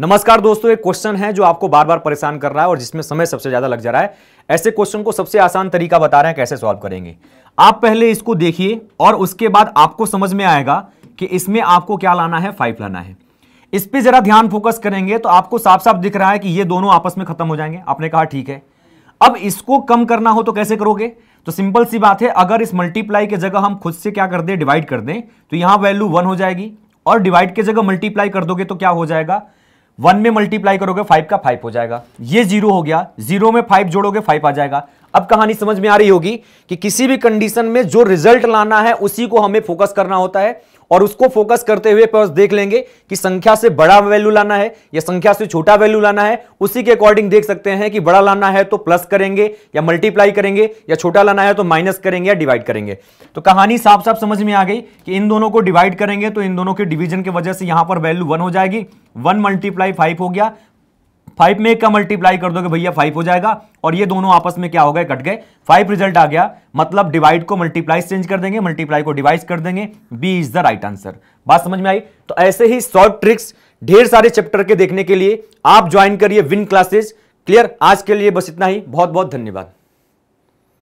नमस्कार दोस्तों एक क्वेश्चन है जो आपको बार बार परेशान कर रहा है और जिसमें समय सबसे ज़्यादा लग जा रहा है ऐसे क्वेश्चन को सबसे आसान तरीका बता रहे हैं कैसे सॉल्व करेंगे आप पहले इसको देखिए और उसके बाद आपको समझ में आएगा कि इसमें आपको क्या लाना है फाइव लाना है इस पर ज़रा ध्यान फोकस करेंगे तो आपको साफ साफ दिख रहा है कि ये दोनों आपस में खत्म हो जाएंगे आपने कहा ठीक है अब इसको कम करना हो तो कैसे करोगे तो सिंपल सी बात है अगर इस मल्टीप्लाई की जगह हम खुद से क्या कर दें डिवाइड कर दें तो यहां वैल्यू वन हो जाएगी और डिवाइड की जगह मल्टीप्लाई कर दोगे तो क्या हो जाएगा वन में मल्टीप्लाई करोगे फाइव का फाइव हो जाएगा ये जीरो हो गया जीरो में फाइव जोड़ोगे फाइव आ जाएगा अब कहानी समझ में आ रही होगी कि किसी भी कंडीशन में जो रिजल्ट लाना है उसी को हमें फोकस करना होता है और उसको फोकस करते हुए देख लेंगे कि संख्या से बड़ा वैल्यू लाना है या संख्या से छोटा वैल्यू लाना है उसी के अकॉर्डिंग देख सकते हैं कि बड़ा लाना है तो प्लस करेंगे या मल्टीप्लाई करेंगे या छोटा लाना है तो माइनस करेंगे या डिवाइड करेंगे तो कहानी साफ साफ समझ में आ गई कि इन दोनों को डिवाइड करेंगे तो इन दोनों के डिविजन की वजह से यहां पर वैल्यू वन हो जाएगी वन मल्टीप्लाई फाइव हो गया फाइव में एक का मल्टीप्लाई कर दोगे भैया फाइव हो जाएगा और ये दोनों आपस में क्या हो गए कट गए फाइव रिजल्ट आ गया मतलब डिवाइड को मल्टीप्लाई चेंज कर देंगे मल्टीप्लाई को डिवाइड कर देंगे B is the right answer बात समझ में आई तो ऐसे ही शॉर्ट ट्रिक्स ढेर सारे चैप्टर के देखने के लिए आप ज्वाइन करिए विन क्लासेस क्लियर आज के लिए बस इतना ही बहुत बहुत धन्यवाद